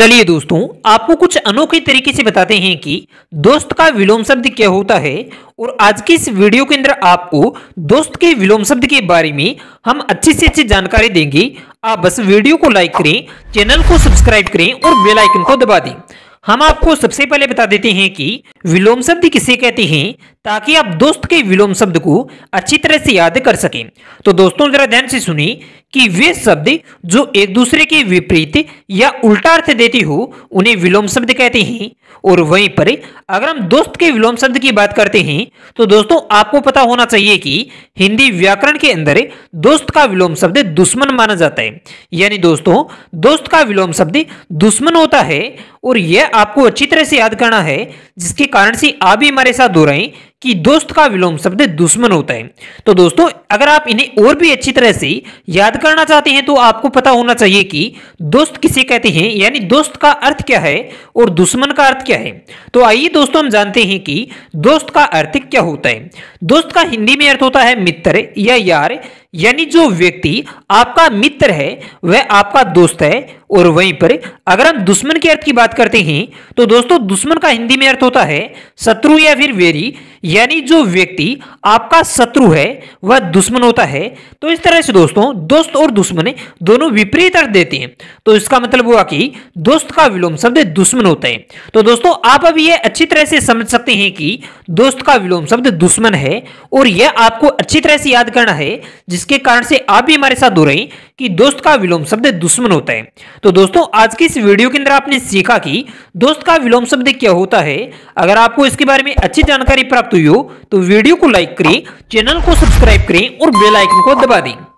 चलिए दोस्तों आपको कुछ अनोखे तरीके से बताते हैं कि दोस्त का विलोम शब्द क्या होता है और आज की इस वीडियो के अंदर आपको दोस्त के विलोम शब्द के बारे में हम अच्छी से अच्छी जानकारी देंगे आप बस वीडियो को लाइक करें चैनल को सब्सक्राइब करें और बेल आइकन को दबा दें हम आपको सबसे पहले बता देते हैं कि विलोम शब्द किसे कहते हैं ताकि आप दोस्त के विलोम शब्द को अच्छी तरह से याद कर सकें तो दोस्तों जरा ध्यान से सुनिए कि वे शब्द जो एक दूसरे के विपरीत या उल्टा अर्थ देती हो उन्हें विलोम शब्द कहते हैं और वहीं पर अगर हम दोस्त के विलोम शब्द की बात करते हैं तो दोस्तों आपको पता होना चाहिए कि हिंदी व्याकरण के अंदर दोस्त का विलोम शब्द दुश्मन माना जाता है यानी दोस्तों दोस्त का विलोम शब्द दुश्मन होता है और यह आपको अच्छी तरह से याद करना है जिसके कारण से आप भी हमारे साथ रहे कि दोस्त का विलोम शब्द दुश्मन होता है तो दोस्तों अगर आप इन्हें और भी अच्छी तरह से याद करना चाहते हैं तो आपको पता होना चाहिए कि दोस्त किसी किसे कहते हैं यानी दोस्त का अर्थ क्या है और दुश्मन का अर्थ क्या है तो आइए दोस्तों हम जानते हैं कि दोस्त का अर्थ क्या होता है दोस्त का हिंदी में अर्थ होता है मित्र या यार यानी जो व्यक्ति आपका मित्र है वह आपका दोस्त है और वहीं पर अगर हम दुश्मन के अर्थ की बात करते हैं तो दोस्तों दुश्मन का हिंदी में अर्थ होता है शत्रु या फिर वेरी यानी जो व्यक्ति आपका शत्रु है वह दुश्मन होता है तो इस तरह से दोस्तों दोस्त और दुश्मन दोनों विपरीत अर्थ देते हैं तो इसका मतलब हुआ कि दोस्त का विलोम शब्द दुश्मन होता है तो दोस्तों आप अभी यह अच्छी तरह से समझ सकते हैं कि दोस्त का विलोम शब्द दुश्मन है और यह आपको अच्छी तरह से याद करना है जिसके कारण से आप भी हमारे साथ दो रहे कि दोस्त का विलोम शब्द दुश्मन होता है तो दोस्तों आज की इस वीडियो के अंदर आपने सीखा कि दोस्त का विलोम शब्द क्या होता है अगर आपको इसके बारे में अच्छी जानकारी प्राप्त हुई हो तो वीडियो को लाइक करें चैनल को सब्सक्राइब करें और बेलाइकन को दबा दें